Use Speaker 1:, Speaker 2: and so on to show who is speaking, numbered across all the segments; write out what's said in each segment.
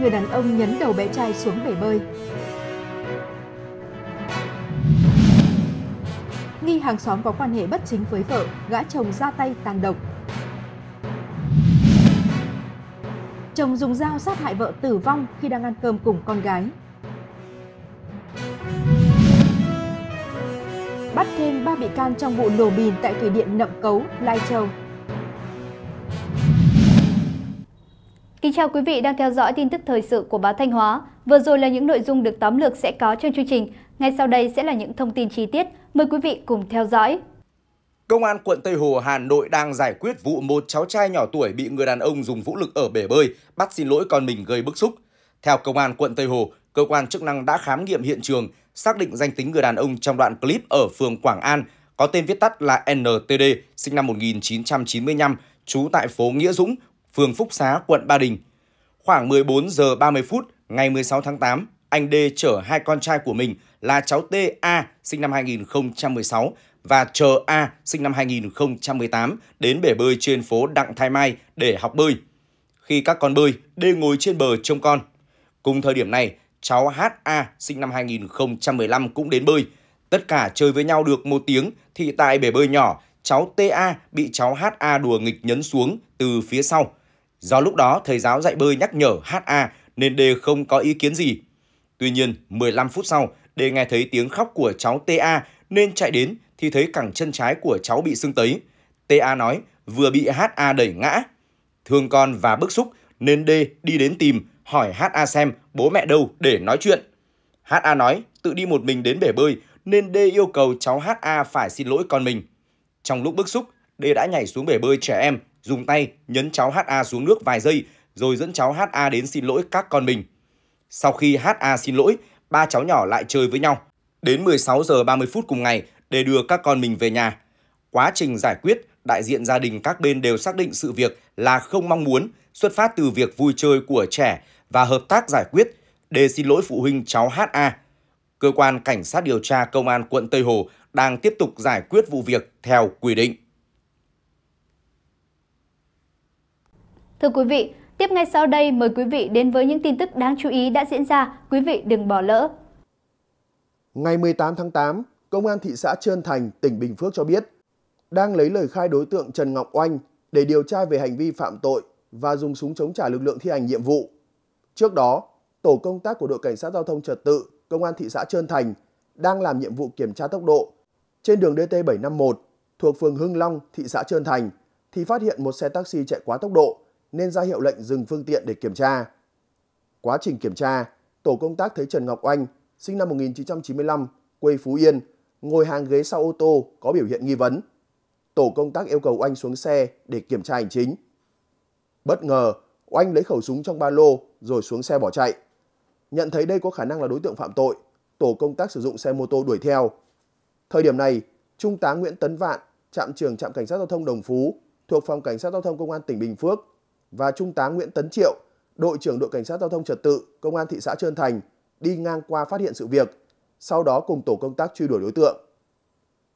Speaker 1: người đàn ông nhấn đầu bé trai xuống bể bơi. Nghi hàng xóm có quan hệ bất chính với vợ, gã chồng ra tay tàn độc. Chồng dùng dao sát hại vợ tử vong khi đang ăn cơm cùng con gái. Bắt thêm 3 bị can trong vụ nổ mìn tại thủy điện Nậm Cấu, Lai Châu, Kính chào quý vị đang theo dõi tin tức thời sự của báo Thanh Hóa. Vừa rồi là những nội dung được tóm lược sẽ có trong chương trình. Ngay sau đây sẽ là những thông tin chi tiết. Mời quý vị cùng theo dõi.
Speaker 2: Công an quận Tây Hồ, Hà Nội đang giải quyết vụ một cháu trai nhỏ tuổi bị người đàn ông dùng vũ lực ở bể bơi, bắt xin lỗi con mình gây bức xúc. Theo Công an quận Tây Hồ, cơ quan chức năng đã khám nghiệm hiện trường, xác định danh tính người đàn ông trong đoạn clip ở phường Quảng An, có tên viết tắt là NTD, sinh năm 1995, trú tại phố Nghĩa Dũng, phường Phúc Xá, quận Ba Đình. Khoảng 14 giờ 30 phút ngày 16 tháng 8, anh D chở hai con trai của mình là cháu T A sinh năm 2016 và chờ A sinh năm 2018 đến bể bơi trên phố Đặng Thái Mai để học bơi. Khi các con bơi, D ngồi trên bờ trông con. Cùng thời điểm này, cháu HA sinh năm 2015 cũng đến bơi. Tất cả chơi với nhau được một tiếng thì tại bể bơi nhỏ, cháu TA bị cháu HA đùa nghịch nhấn xuống từ phía sau. Do lúc đó thầy giáo dạy bơi nhắc nhở HA nên D không có ý kiến gì. Tuy nhiên, 15 phút sau, D nghe thấy tiếng khóc của cháu TA nên chạy đến thì thấy cẳng chân trái của cháu bị sưng tấy. TA nói vừa bị HA đẩy ngã. Thương con và bức xúc nên D đi đến tìm, hỏi HA xem bố mẹ đâu để nói chuyện. HA nói tự đi một mình đến bể bơi nên D yêu cầu cháu HA phải xin lỗi con mình. Trong lúc bức xúc, D đã nhảy xuống bể bơi trẻ em dùng tay nhấn cháu HA xuống nước vài giây rồi dẫn cháu HA đến xin lỗi các con mình. Sau khi HA xin lỗi, ba cháu nhỏ lại chơi với nhau. Đến 16 giờ 30 phút cùng ngày để đưa các con mình về nhà. Quá trình giải quyết, đại diện gia đình các bên đều xác định sự việc là không mong muốn, xuất phát từ việc vui chơi của trẻ và hợp tác giải quyết, để xin lỗi phụ huynh cháu HA. Cơ quan Cảnh sát điều tra Công an quận Tây Hồ đang tiếp tục giải quyết vụ việc theo quy định.
Speaker 1: Thưa quý vị, tiếp ngay sau đây mời quý vị đến với những tin tức đáng chú ý đã diễn ra, quý vị đừng bỏ lỡ.
Speaker 3: Ngày 18 tháng 8, Công an thị xã Trơn Thành, tỉnh Bình Phước cho biết, đang lấy lời khai đối tượng Trần Ngọc Oanh để điều tra về hành vi phạm tội và dùng súng chống trả lực lượng thi hành nhiệm vụ. Trước đó, tổ công tác của đội cảnh sát giao thông trật tự, công an thị xã Trơn Thành đang làm nhiệm vụ kiểm tra tốc độ trên đường DT751 thuộc phường Hưng Long, thị xã Trơn Thành thì phát hiện một xe taxi chạy quá tốc độ nên ra hiệu lệnh dừng phương tiện để kiểm tra. Quá trình kiểm tra, tổ công tác thấy Trần Ngọc Oanh, sinh năm 1995, quê Phú Yên, ngồi hàng ghế sau ô tô có biểu hiện nghi vấn. Tổ công tác yêu cầu Oanh xuống xe để kiểm tra hành chính. Bất ngờ, Oanh lấy khẩu súng trong ba lô rồi xuống xe bỏ chạy. Nhận thấy đây có khả năng là đối tượng phạm tội, tổ công tác sử dụng xe mô tô đuổi theo. Thời điểm này, Trung tá Nguyễn Tấn Vạn, trạm trưởng trạm cảnh sát giao thông Đồng Phú, thuộc phòng cảnh sát giao thông công an tỉnh Bình Phước và Trung tá Nguyễn Tấn Triệu, đội trưởng đội cảnh sát giao thông trật tự, công an thị xã Trơn Thành đi ngang qua phát hiện sự việc, sau đó cùng tổ công tác truy đuổi đối tượng.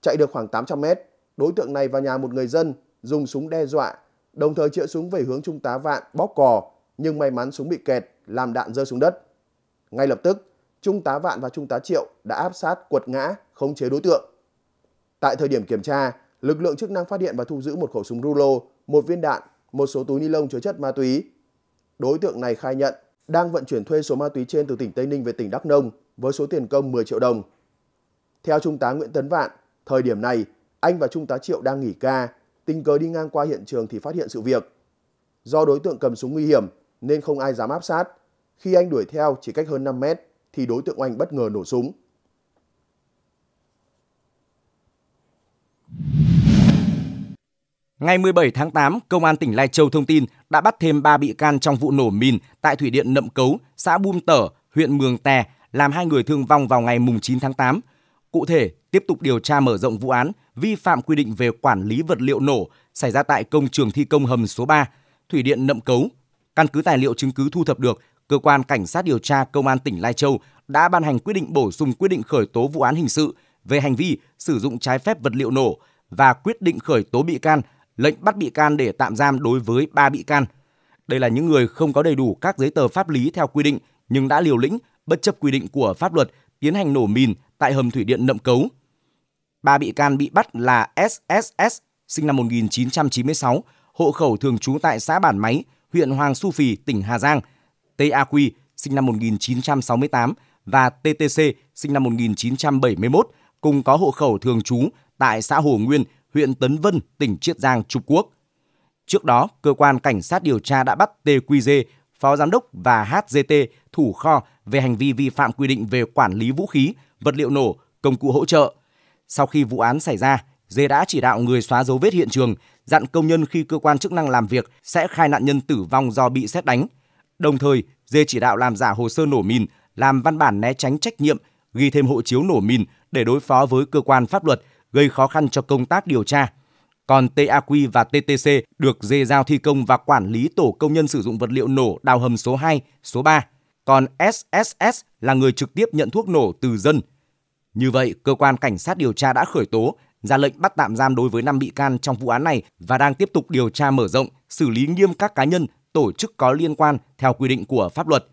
Speaker 3: Chạy được khoảng 800 mét, đối tượng này vào nhà một người dân dùng súng đe dọa, đồng thời chĩa súng về hướng Trung tá Vạn bóp cò, nhưng may mắn súng bị kẹt, làm đạn rơi xuống đất. Ngay lập tức, Trung tá Vạn và Trung tá Triệu đã áp sát quật ngã, khống chế đối tượng. Tại thời điểm kiểm tra, lực lượng chức năng phát hiện và thu giữ một khẩu súng rulo, một viên đạn một số túi ni lông chứa chất ma túy. Đối tượng này khai nhận đang vận chuyển thuê số ma túy trên từ tỉnh Tây Ninh về tỉnh Đắk Nông với số tiền công 10 triệu đồng. Theo Trung tá Nguyễn Tấn Vạn, thời điểm này, anh và Trung tá Triệu đang nghỉ ca, tình cờ đi ngang qua hiện trường thì phát hiện sự việc. Do đối tượng cầm súng nguy hiểm nên không ai dám áp sát. Khi anh đuổi theo chỉ cách hơn 5 mét thì đối tượng anh bất ngờ nổ súng.
Speaker 2: Ngày 17 tháng 8, Công an tỉnh Lai Châu thông tin đã bắt thêm 3 bị can trong vụ nổ mìn tại thủy điện Nậm Cấu, xã Bum Tở, huyện Mường Tè, làm hai người thương vong vào ngày 9 tháng 8. Cụ thể, tiếp tục điều tra mở rộng vụ án vi phạm quy định về quản lý vật liệu nổ xảy ra tại công trường thi công hầm số 3, thủy điện Nậm Cấu. Căn cứ tài liệu chứng cứ thu thập được, cơ quan cảnh sát điều tra công an tỉnh Lai Châu đã ban hành quyết định bổ sung quyết định khởi tố vụ án hình sự về hành vi sử dụng trái phép vật liệu nổ và quyết định khởi tố bị can lệnh bắt bị can để tạm giam đối với 3 bị can. Đây là những người không có đầy đủ các giấy tờ pháp lý theo quy định nhưng đã liều lĩnh, bất chấp quy định của pháp luật, tiến hành nổ mìn tại hầm thủy điện Nậm Cấu. Ba bị can bị bắt là SSS, sinh năm 1996, hộ khẩu thường trú tại xã Bản Máy, huyện Hoàng Su Phì, tỉnh Hà Giang, TAQ, sinh năm 1968 và TTC, sinh năm 1971, cùng có hộ khẩu thường trú tại xã Hồ Nguyên, huyện Tấn Vân, tỉnh Chiết Giang, Trung Quốc. Trước đó, cơ quan cảnh sát điều tra đã bắt TQG, phó giám đốc và HGT, thủ kho về hành vi vi phạm quy định về quản lý vũ khí, vật liệu nổ, công cụ hỗ trợ. Sau khi vụ án xảy ra, Dê đã chỉ đạo người xóa dấu vết hiện trường, dặn công nhân khi cơ quan chức năng làm việc sẽ khai nạn nhân tử vong do bị xét đánh. Đồng thời, Dê chỉ đạo làm giả hồ sơ nổ mìn, làm văn bản né tránh trách nhiệm, ghi thêm hộ chiếu nổ mìn để đối phó với cơ quan pháp luật gây khó khăn cho công tác điều tra. Còn TAQ và TTC được dê giao thi công và quản lý tổ công nhân sử dụng vật liệu nổ đào hầm số 2, số 3. Còn SSS là người trực tiếp nhận thuốc nổ từ dân. Như vậy, cơ quan cảnh sát điều tra đã khởi tố, ra lệnh bắt tạm giam đối với 5 bị can trong vụ án này và đang tiếp tục điều tra mở rộng, xử lý nghiêm các cá nhân, tổ chức có liên quan theo quy định của pháp luật.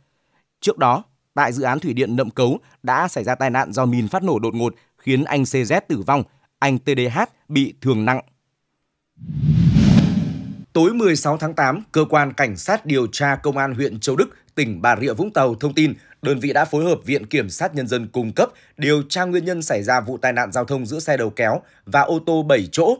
Speaker 2: Trước đó, tại dự án thủy điện Nậm Cấu đã xảy ra tai nạn do mìn phát nổ đột ngột khiến anh CZ tử vong – anh TDH bị thương nặng. Tối 16 tháng 8, cơ quan cảnh sát điều tra công an huyện Châu Đức, tỉnh Bà Rịa Vũng Tàu thông tin đơn vị đã phối hợp viện kiểm sát nhân dân cung cấp điều tra nguyên nhân xảy ra vụ tai nạn giao thông giữa xe đầu kéo và ô tô 7 chỗ.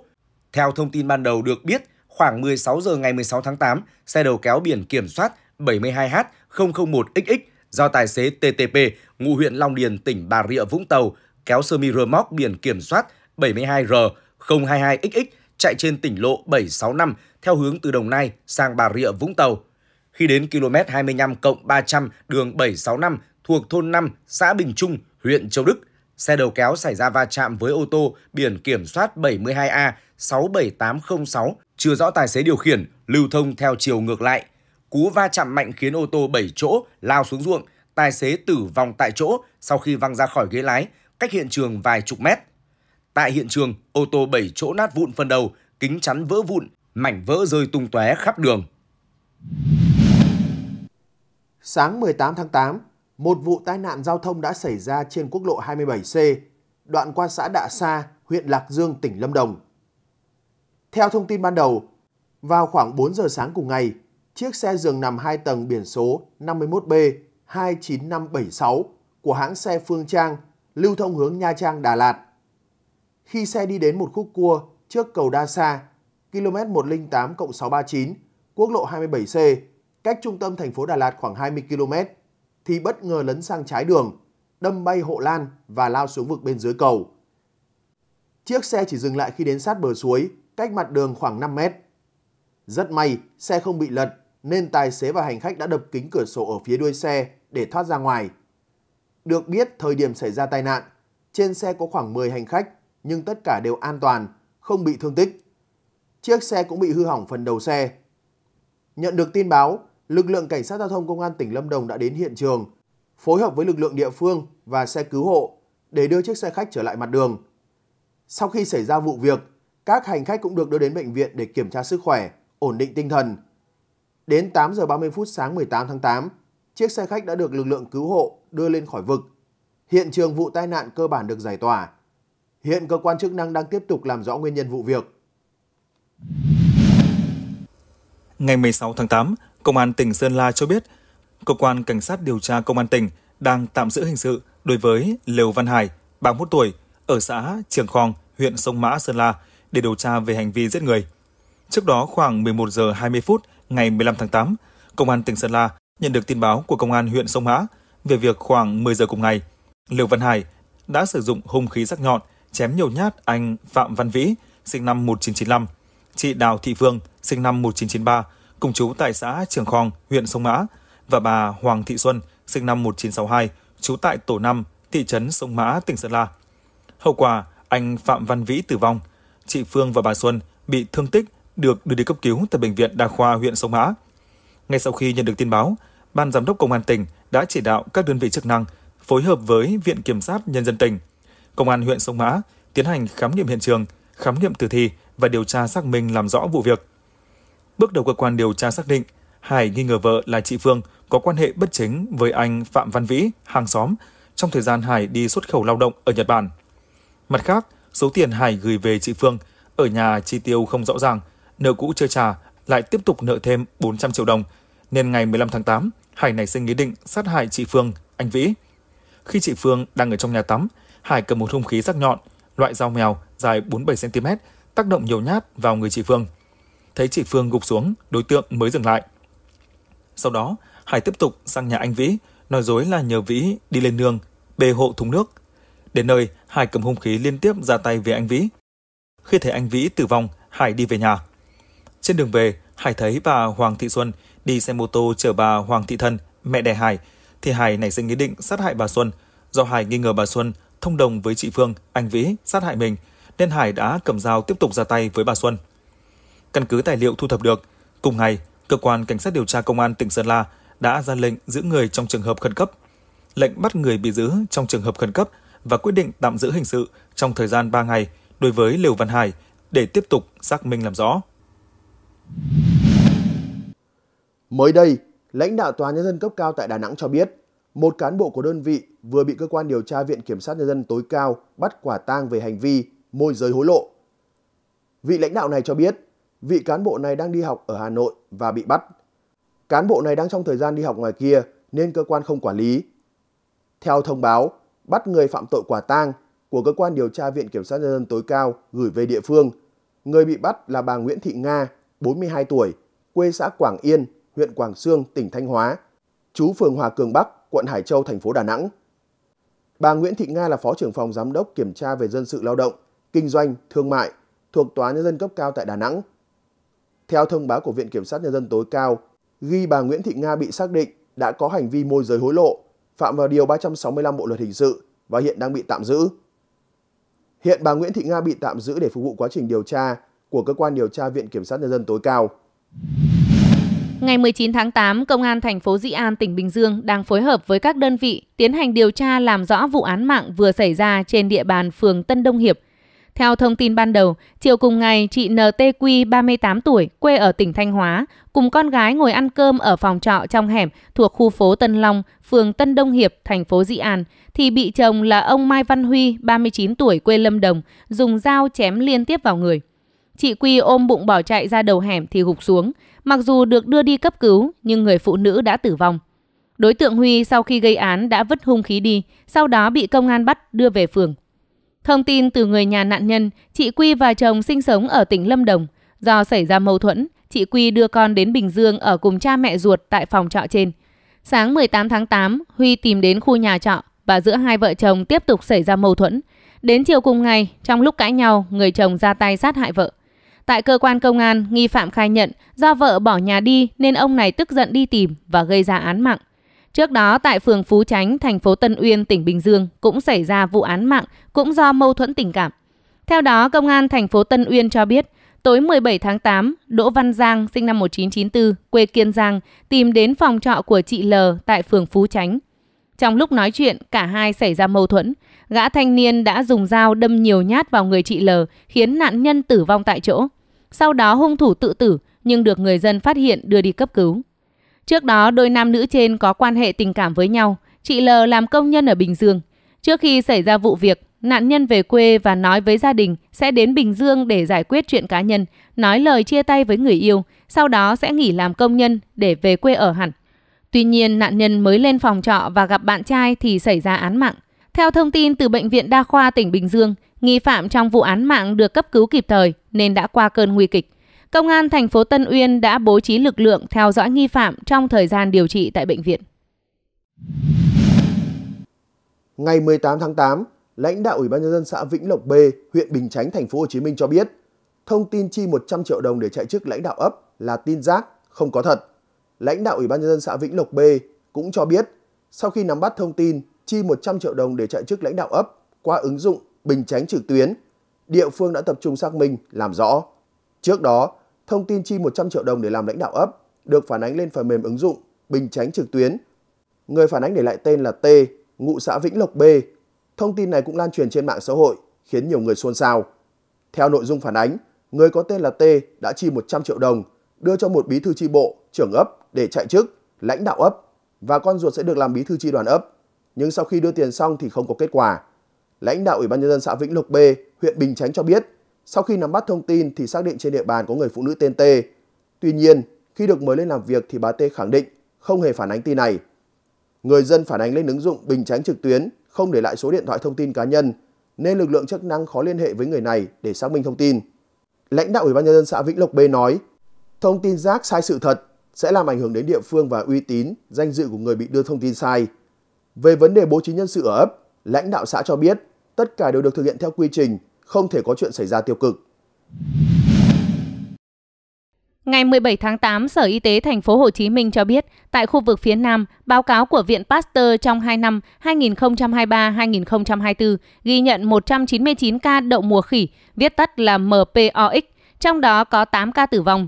Speaker 2: Theo thông tin ban đầu được biết, khoảng 16 giờ ngày 16 tháng 8, xe đầu kéo biển kiểm soát 72H001XX do tài xế TTP, ngụ huyện Long Điền, tỉnh Bà Rịa Vũng Tàu, kéo sơ mi rơ móc biển kiểm soát 72R022XX chạy trên tỉnh lộ 765 theo hướng từ Đồng Nai sang Bà Rịa, Vũng Tàu. Khi đến km 25 cộng 300 đường 765 thuộc thôn 5, xã Bình Trung, huyện Châu Đức, xe đầu kéo xảy ra va chạm với ô tô biển kiểm soát 72A67806, chưa rõ tài xế điều khiển, lưu thông theo chiều ngược lại. Cú va chạm mạnh khiến ô tô 7 chỗ lao xuống ruộng, tài xế tử vong tại chỗ sau khi văng ra khỏi ghế lái, cách hiện trường vài chục mét. Tại hiện trường, ô tô 7 chỗ nát vụn phần đầu, kính chắn vỡ vụn, mảnh vỡ rơi tung tóe khắp đường.
Speaker 3: Sáng 18 tháng 8, một vụ tai nạn giao thông đã xảy ra trên quốc lộ 27C, đoạn qua xã Đạ Sa, huyện Lạc Dương, tỉnh Lâm Đồng. Theo thông tin ban đầu, vào khoảng 4 giờ sáng cùng ngày, chiếc xe giường nằm 2 tầng biển số 51B 29576 của hãng xe Phương Trang lưu thông hướng Nha Trang Đà Lạt khi xe đi đến một khúc cua trước cầu Đa Sa, km 108 639, quốc lộ 27C, cách trung tâm thành phố Đà Lạt khoảng 20 km, thì bất ngờ lấn sang trái đường, đâm bay hộ lan và lao xuống vực bên dưới cầu. Chiếc xe chỉ dừng lại khi đến sát bờ suối, cách mặt đường khoảng 5 mét. Rất may, xe không bị lật nên tài xế và hành khách đã đập kính cửa sổ ở phía đuôi xe để thoát ra ngoài. Được biết, thời điểm xảy ra tai nạn, trên xe có khoảng 10 hành khách nhưng tất cả đều an toàn, không bị thương tích. Chiếc xe cũng bị hư hỏng phần đầu xe. Nhận được tin báo, lực lượng cảnh sát giao thông công an tỉnh Lâm Đồng đã đến hiện trường, phối hợp với lực lượng địa phương và xe cứu hộ để đưa chiếc xe khách trở lại mặt đường. Sau khi xảy ra vụ việc, các hành khách cũng được đưa đến bệnh viện để kiểm tra sức khỏe, ổn định tinh thần. Đến 8 giờ 30 phút sáng 18 tháng 8, chiếc xe khách đã được lực lượng cứu hộ đưa lên khỏi vực. Hiện trường vụ tai nạn cơ bản được giải tỏa Hiện cơ quan chức năng đang tiếp tục làm rõ nguyên nhân vụ việc.
Speaker 4: Ngày 16 tháng 8, Công an tỉnh Sơn La cho biết, Cơ quan Cảnh sát điều tra Công an tỉnh đang tạm giữ hình sự đối với Lều Văn Hải, 31 tuổi, ở xã Trường Khong, huyện Sông Mã, Sơn La để điều tra về hành vi giết người. Trước đó khoảng 11 giờ 20 phút ngày 15 tháng 8, Công an tỉnh Sơn La nhận được tin báo của Công an huyện Sông Mã về việc khoảng 10 giờ cùng ngày, Liều Văn Hải đã sử dụng hung khí sắc nhọn chém nhiều nhát anh Phạm Văn Vĩ, sinh năm 1995, chị Đào Thị Vương, sinh năm 1993, cùng chú tại xã Trường Khong, huyện Sông Mã, và bà Hoàng Thị Xuân, sinh năm 1962, trú tại tổ 5, thị trấn Sông Mã, tỉnh Sơn La. Hậu quả, anh Phạm Văn Vĩ tử vong, chị Phương và bà Xuân bị thương tích được đưa đi cấp cứu tại bệnh viện đa khoa huyện Sông Mã. Ngay sau khi nhận được tin báo, ban giám đốc công an tỉnh đã chỉ đạo các đơn vị chức năng phối hợp với viện kiểm sát nhân dân tỉnh Công an huyện Sông Mã tiến hành khám nghiệm hiện trường, khám nghiệm tử thi và điều tra xác minh làm rõ vụ việc. Bước đầu cơ quan điều tra xác định, Hải nghi ngờ vợ là chị Phương có quan hệ bất chính với anh Phạm Văn Vĩ, hàng xóm, trong thời gian Hải đi xuất khẩu lao động ở Nhật Bản. Mặt khác, số tiền Hải gửi về chị Phương ở nhà chi tiêu không rõ ràng, nợ cũ chưa trả lại tiếp tục nợ thêm 400 triệu đồng, nên ngày 15 tháng 8, Hải nảy sinh ý định sát hại chị Phương, anh Vĩ. Khi chị Phương đang ở trong nhà tắm, Hải cầm một hung khí sắc nhọn, loại dao mèo dài 47cm, tác động nhiều nhát vào người chị Phương. Thấy chị Phương gục xuống, đối tượng mới dừng lại. Sau đó, Hải tiếp tục sang nhà anh Vĩ, nói dối là nhờ Vĩ đi lên nương, bê hộ thùng nước. Đến nơi, Hải cầm hung khí liên tiếp ra tay về anh Vĩ. Khi thấy anh Vĩ tử vong, Hải đi về nhà. Trên đường về, Hải thấy bà Hoàng Thị Xuân đi xe mô tô chở bà Hoàng Thị Thân, mẹ đẻ Hải, thì Hải nảy sinh ý định sát hại bà Xuân do Hải nghi ngờ bà Xuân thông đồng với chị Phương, anh Vĩ sát hại mình, nên Hải đã cầm dao tiếp tục ra tay với bà Xuân. Căn cứ tài liệu thu thập được, cùng ngày, cơ quan cảnh sát điều tra công an tỉnh Sơn La đã ra lệnh giữ người trong trường hợp khẩn cấp. Lệnh bắt người bị giữ trong trường hợp khẩn cấp và quyết định tạm giữ hình sự trong thời gian 3 ngày đối với Liều Văn Hải để tiếp tục xác minh làm rõ.
Speaker 3: Mới đây, lãnh đạo Tòa Nhân dân cấp cao tại Đà Nẵng cho biết, một cán bộ của đơn vị vừa bị cơ quan điều tra Viện Kiểm sát Nhân dân tối cao bắt quả tang về hành vi môi giới hối lộ. Vị lãnh đạo này cho biết, vị cán bộ này đang đi học ở Hà Nội và bị bắt. Cán bộ này đang trong thời gian đi học ngoài kia nên cơ quan không quản lý. Theo thông báo, bắt người phạm tội quả tang của cơ quan điều tra Viện Kiểm sát Nhân dân tối cao gửi về địa phương, người bị bắt là bà Nguyễn Thị Nga, 42 tuổi, quê xã Quảng Yên, huyện Quảng Sương, tỉnh Thanh Hóa, chú phường Hòa Cường Bắc, quận Hải Châu, thành phố Đà Nẵng. Bà Nguyễn Thị Nga là Phó trưởng phòng giám đốc kiểm tra về dân sự lao động, kinh doanh, thương mại thuộc Tòa Nhân dân cấp cao tại Đà Nẵng. Theo thông báo của Viện Kiểm sát Nhân dân tối cao, ghi bà Nguyễn Thị Nga bị xác định đã có hành vi môi giới hối lộ, phạm vào Điều 365 Bộ Luật Hình sự và hiện đang bị tạm giữ. Hiện bà Nguyễn Thị Nga bị tạm giữ để phục vụ quá trình điều tra của Cơ quan Điều tra Viện Kiểm sát Nhân dân tối cao.
Speaker 5: Ngày 19 tháng 8, Công an thành phố Dĩ An, tỉnh Bình Dương đang phối hợp với các đơn vị tiến hành điều tra làm rõ vụ án mạng vừa xảy ra trên địa bàn phường Tân Đông Hiệp. Theo thông tin ban đầu, chiều cùng ngày, chị NTQ 38 tuổi, quê ở tỉnh Thanh Hóa, cùng con gái ngồi ăn cơm ở phòng trọ trong hẻm thuộc khu phố Tân Long, phường Tân Đông Hiệp, thành phố Dĩ An, thì bị chồng là ông Mai Văn Huy, 39 tuổi, quê Lâm Đồng, dùng dao chém liên tiếp vào người. Chị Quy ôm bụng bỏ chạy ra đầu hẻm thì gục xuống. Mặc dù được đưa đi cấp cứu nhưng người phụ nữ đã tử vong. Đối tượng Huy sau khi gây án đã vứt hung khí đi, sau đó bị công an bắt đưa về phường. Thông tin từ người nhà nạn nhân, chị Quy và chồng sinh sống ở tỉnh Lâm Đồng. Do xảy ra mâu thuẫn, chị Quy đưa con đến Bình Dương ở cùng cha mẹ ruột tại phòng trọ trên. Sáng 18 tháng 8, Huy tìm đến khu nhà trọ và giữa hai vợ chồng tiếp tục xảy ra mâu thuẫn. Đến chiều cùng ngày, trong lúc cãi nhau, người chồng ra tay sát hại vợ. Tại cơ quan công an, nghi phạm khai nhận do vợ bỏ nhà đi nên ông này tức giận đi tìm và gây ra án mạng. Trước đó tại phường Phú Chánh, thành phố Tân Uyên, tỉnh Bình Dương cũng xảy ra vụ án mạng cũng do mâu thuẫn tình cảm. Theo đó, công an thành phố Tân Uyên cho biết, tối 17 tháng 8, Đỗ Văn Giang, sinh năm 1994, quê Kiên Giang, tìm đến phòng trọ của chị L tại phường Phú Chánh. Trong lúc nói chuyện, cả hai xảy ra mâu thuẫn, Gã thanh niên đã dùng dao đâm nhiều nhát vào người chị L, khiến nạn nhân tử vong tại chỗ. Sau đó hung thủ tự tử nhưng được người dân phát hiện đưa đi cấp cứu. Trước đó, đôi nam nữ trên có quan hệ tình cảm với nhau. Chị L làm công nhân ở Bình Dương. Trước khi xảy ra vụ việc, nạn nhân về quê và nói với gia đình sẽ đến Bình Dương để giải quyết chuyện cá nhân, nói lời chia tay với người yêu, sau đó sẽ nghỉ làm công nhân để về quê ở hẳn. Tuy nhiên, nạn nhân mới lên phòng trọ và gặp bạn trai thì xảy ra án mạng. Theo thông tin từ Bệnh viện Đa khoa tỉnh Bình Dương, nghi phạm trong vụ án mạng được cấp cứu kịp thời nên đã qua cơn nguy kịch. Công an thành phố Tân Uyên đã bố trí lực lượng theo dõi nghi phạm trong thời gian điều trị tại bệnh viện.
Speaker 3: Ngày 18 tháng 8, lãnh đạo Ủy ban nhân dân xã Vĩnh Lộc B, huyện Bình Chánh, thành phố Hồ Chí Minh cho biết, thông tin chi 100 triệu đồng để chạy chức lãnh đạo ấp là tin rác, không có thật. Lãnh đạo Ủy ban nhân dân xã Vĩnh Lộc B cũng cho biết, sau khi nắm bắt thông tin, chi 100 triệu đồng để chạy chức lãnh đạo ấp qua ứng dụng Bình Chánh trực tuyến. Địa phương đã tập trung xác minh, làm rõ. Trước đó, thông tin chi 100 triệu đồng để làm lãnh đạo ấp được phản ánh lên phần mềm ứng dụng Bình Chánh trực tuyến. Người phản ánh để lại tên là T, ngụ xã Vĩnh Lộc B. Thông tin này cũng lan truyền trên mạng xã hội, khiến nhiều người xôn xao. Theo nội dung phản ánh, người có tên là T đã chi 100 triệu đồng đưa cho một bí thư tri bộ, trưởng ấp để chạy chức, lãnh đạo ấp và con ruột sẽ được làm bí thư tri đoàn ấp nhưng sau khi đưa tiền xong thì không có kết quả. Lãnh đạo Ủy ban nhân dân xã Vĩnh Lộc B, huyện Bình Chánh cho biết, sau khi nắm bắt thông tin thì xác định trên địa bàn có người phụ nữ tên T. Tuy nhiên, khi được mời lên làm việc thì bà T khẳng định không hề phản ánh tin này. Người dân phản ánh lên ứng dụng Bình Chánh trực tuyến, không để lại số điện thoại thông tin cá nhân, nên lực lượng chức năng khó liên hệ với người này để xác minh thông tin. Lãnh đạo Ủy ban nhân dân xã Vĩnh Lộc B nói, thông tin rác sai sự thật sẽ làm ảnh hưởng đến địa phương và uy tín, danh dự của người bị đưa thông tin sai. Về vấn đề bố trí nhân sự ở ấp, lãnh đạo xã cho biết tất cả đều được thực hiện theo quy trình, không thể có chuyện xảy ra tiêu cực.
Speaker 5: Ngày 17 tháng 8, Sở Y tế thành phố Hồ Chí Minh cho biết, tại khu vực phía Nam, báo cáo của Viện Pasteur trong 2 năm 2023-2024 ghi nhận 199 ca đậu mùa khỉ, viết tắt là MPOX, trong đó có 8 ca tử vong.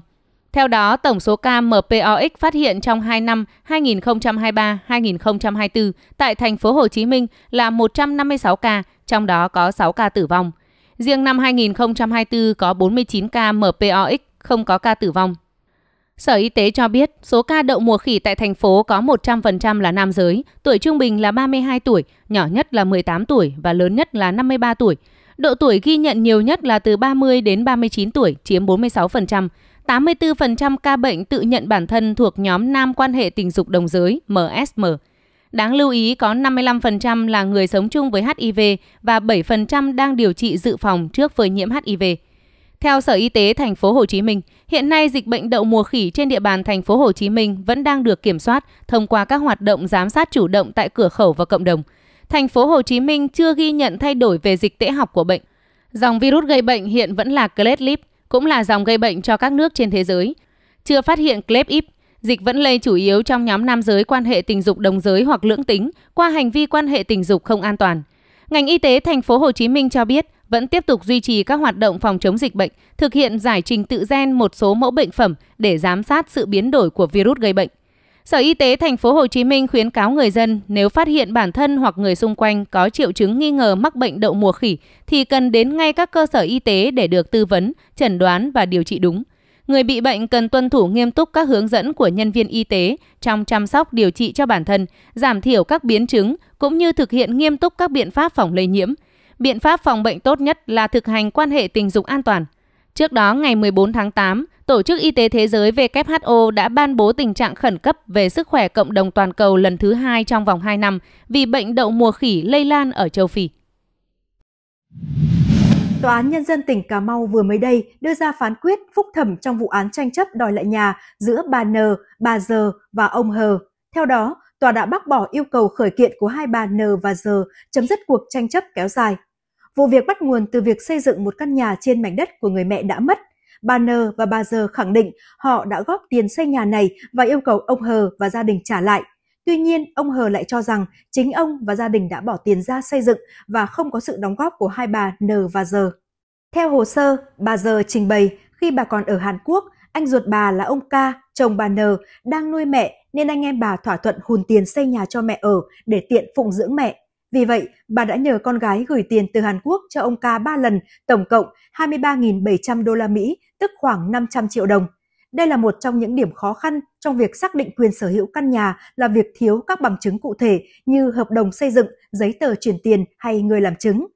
Speaker 5: Theo đó, tổng số ca MPOX phát hiện trong 2 năm 2023-2024 tại thành phố Hồ Chí Minh là 156 ca, trong đó có 6 ca tử vong. Riêng năm 2024 có 49 ca MPOX, không có ca tử vong. Sở Y tế cho biết số ca đậu mùa khỉ tại thành phố có 100% là nam giới, tuổi trung bình là 32 tuổi, nhỏ nhất là 18 tuổi và lớn nhất là 53 tuổi. Độ tuổi ghi nhận nhiều nhất là từ 30 đến 39 tuổi, chiếm 46%, 84% ca bệnh tự nhận bản thân thuộc nhóm nam quan hệ tình dục đồng giới MSM. Đáng lưu ý có 55% là người sống chung với HIV và 7% đang điều trị dự phòng trước phơi nhiễm HIV. Theo Sở Y tế thành phố Hồ Chí Minh, hiện nay dịch bệnh đậu mùa khỉ trên địa bàn thành phố Hồ Chí Minh vẫn đang được kiểm soát thông qua các hoạt động giám sát chủ động tại cửa khẩu và cộng đồng. Thành phố Hồ Chí Minh chưa ghi nhận thay đổi về dịch tễ học của bệnh. Dòng virus gây bệnh hiện vẫn là Klebsiella cũng là dòng gây bệnh cho các nước trên thế giới. Chưa phát hiện clep íp, dịch vẫn lây chủ yếu trong nhóm nam giới quan hệ tình dục đồng giới hoặc lưỡng tính qua hành vi quan hệ tình dục không an toàn. Ngành y tế thành phố Hồ Chí Minh cho biết vẫn tiếp tục duy trì các hoạt động phòng chống dịch bệnh, thực hiện giải trình tự gen một số mẫu bệnh phẩm để giám sát sự biến đổi của virus gây bệnh. Sở Y tế thành phố Hồ Chí Minh khuyến cáo người dân nếu phát hiện bản thân hoặc người xung quanh có triệu chứng nghi ngờ mắc bệnh đậu mùa khỉ thì cần đến ngay các cơ sở y tế để được tư vấn, chẩn đoán và điều trị đúng. Người bị bệnh cần tuân thủ nghiêm túc các hướng dẫn của nhân viên y tế trong chăm sóc điều trị cho bản thân, giảm thiểu các biến chứng cũng như thực hiện nghiêm túc các biện pháp phòng lây nhiễm. Biện pháp phòng bệnh tốt nhất là thực hành quan hệ tình dục an toàn. Trước đó ngày 14 tháng 8, Tổ chức Y tế Thế giới WHO đã ban bố tình trạng khẩn cấp về sức khỏe cộng đồng toàn cầu lần thứ hai trong vòng 2 năm vì bệnh đậu mùa khỉ lây lan ở châu Phi. Tòa án Nhân dân tỉnh Cà Mau
Speaker 1: vừa mới đây đưa ra phán quyết phúc thẩm trong vụ án tranh chấp đòi lại nhà giữa bà N, bà Giờ và ông Hờ. Theo đó, tòa đã bác bỏ yêu cầu khởi kiện của hai bà N và Giờ chấm dứt cuộc tranh chấp kéo dài. Vụ việc bắt nguồn từ việc xây dựng một căn nhà trên mảnh đất của người mẹ đã mất bà Banner và bà Giờ khẳng định họ đã góp tiền xây nhà này và yêu cầu ông Hờ và gia đình trả lại. Tuy nhiên, ông Hờ lại cho rằng chính ông và gia đình đã bỏ tiền ra xây dựng và không có sự đóng góp của hai bà N và Giờ. Theo hồ sơ, bà Giờ trình bày khi bà còn ở Hàn Quốc, anh ruột bà là ông Ca, chồng bà N, đang nuôi mẹ nên anh em bà thỏa thuận hùn tiền xây nhà cho mẹ ở để tiện phụng dưỡng mẹ. Vì vậy, bà đã nhờ con gái gửi tiền từ Hàn Quốc cho ông ca 3 lần, tổng cộng 23.700 đô la Mỹ, tức khoảng 500 triệu đồng. Đây là một trong những điểm khó khăn trong việc xác định quyền sở hữu căn nhà là việc thiếu các bằng chứng cụ thể như hợp đồng xây dựng, giấy tờ chuyển tiền hay người làm chứng.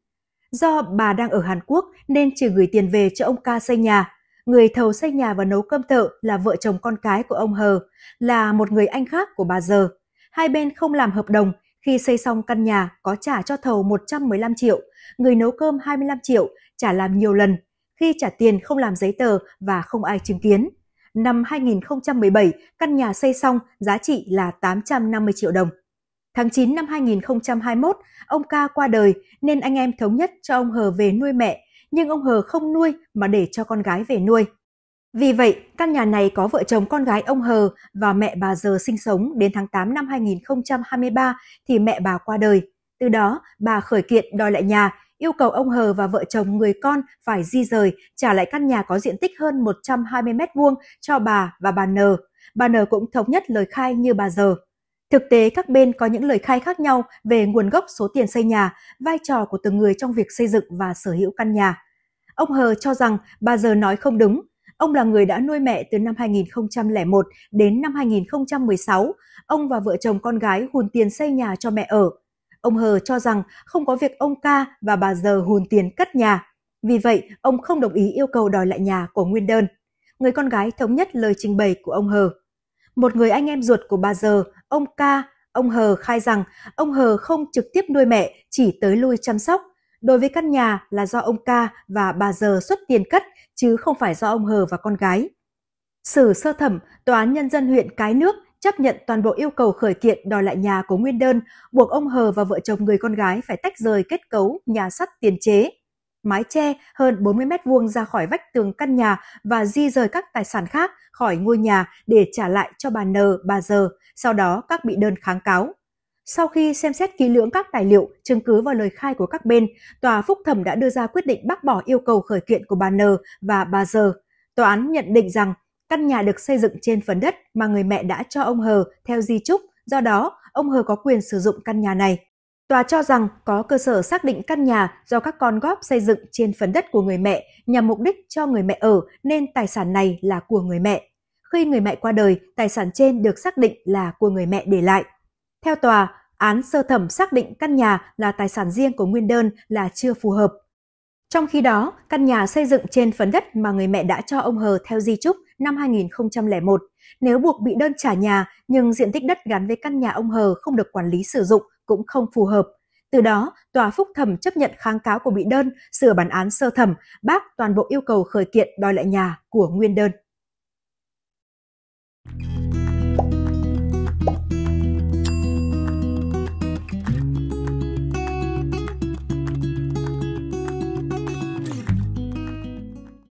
Speaker 1: Do bà đang ở Hàn Quốc nên chỉ gửi tiền về cho ông ca xây nhà. Người thầu xây nhà và nấu cơm thợ là vợ chồng con cái của ông Hờ, là một người anh khác của bà Giờ. Hai bên không làm hợp đồng khi xây xong căn nhà có trả cho thầu 115 triệu, người nấu cơm 25 triệu, trả làm nhiều lần. Khi trả tiền không làm giấy tờ và không ai chứng kiến. Năm 2017, căn nhà xây xong giá trị là 850 triệu đồng. Tháng 9 năm 2021, ông ca qua đời nên anh em thống nhất cho ông Hờ về nuôi mẹ, nhưng ông Hờ không nuôi mà để cho con gái về nuôi. Vì vậy, căn nhà này có vợ chồng con gái ông Hờ và mẹ bà Giờ sinh sống đến tháng 8 năm 2023 thì mẹ bà qua đời. Từ đó, bà khởi kiện đòi lại nhà, yêu cầu ông Hờ và vợ chồng người con phải di rời, trả lại căn nhà có diện tích hơn 120 m2 cho bà và bà N. Bà N cũng thống nhất lời khai như bà Giờ. Thực tế các bên có những lời khai khác nhau về nguồn gốc số tiền xây nhà, vai trò của từng người trong việc xây dựng và sở hữu căn nhà. Ông Hờ cho rằng bà Giờ nói không đúng, Ông là người đã nuôi mẹ từ năm 2001 đến năm 2016. Ông và vợ chồng con gái hùn tiền xây nhà cho mẹ ở. Ông Hờ cho rằng không có việc ông ca và bà giờ hùn tiền cất nhà. Vì vậy, ông không đồng ý yêu cầu đòi lại nhà của nguyên đơn. Người con gái thống nhất lời trình bày của ông Hờ. Một người anh em ruột của bà giờ, ông ca, ông Hờ khai rằng ông Hờ không trực tiếp nuôi mẹ, chỉ tới lui chăm sóc Đối với căn nhà là do ông Ca và bà Giờ xuất tiền cất chứ không phải do ông Hờ và con gái. Xử sơ thẩm, Tòa án Nhân dân huyện Cái Nước chấp nhận toàn bộ yêu cầu khởi kiện đòi lại nhà của nguyên đơn, buộc ông Hờ và vợ chồng người con gái phải tách rời kết cấu nhà sắt tiền chế. Mái tre hơn 40 mét vuông ra khỏi vách tường căn nhà và di rời các tài sản khác khỏi ngôi nhà để trả lại cho bà N, bà Giờ, sau đó các bị đơn kháng cáo. Sau khi xem xét kỹ lưỡng các tài liệu, chứng cứ và lời khai của các bên, tòa phúc thẩm đã đưa ra quyết định bác bỏ yêu cầu khởi kiện của bà N và bà Giờ. Tòa án nhận định rằng căn nhà được xây dựng trên phần đất mà người mẹ đã cho ông Hờ theo di trúc, do đó ông Hờ có quyền sử dụng căn nhà này. Tòa cho rằng có cơ sở xác định căn nhà do các con góp xây dựng trên phần đất của người mẹ nhằm mục đích cho người mẹ ở nên tài sản này là của người mẹ. Khi người mẹ qua đời, tài sản trên được xác định là của người mẹ để lại. Theo tòa, án sơ thẩm xác định căn nhà là tài sản riêng của nguyên đơn là chưa phù hợp. Trong khi đó, căn nhà xây dựng trên phần đất mà người mẹ đã cho ông Hờ theo di trúc năm 2001, nếu buộc bị đơn trả nhà nhưng diện tích đất gắn với căn nhà ông Hờ không được quản lý sử dụng cũng không phù hợp. Từ đó, tòa phúc thẩm chấp nhận kháng cáo của bị đơn, sửa bản án sơ thẩm, bác toàn bộ yêu cầu khởi kiện đòi lại nhà của nguyên đơn.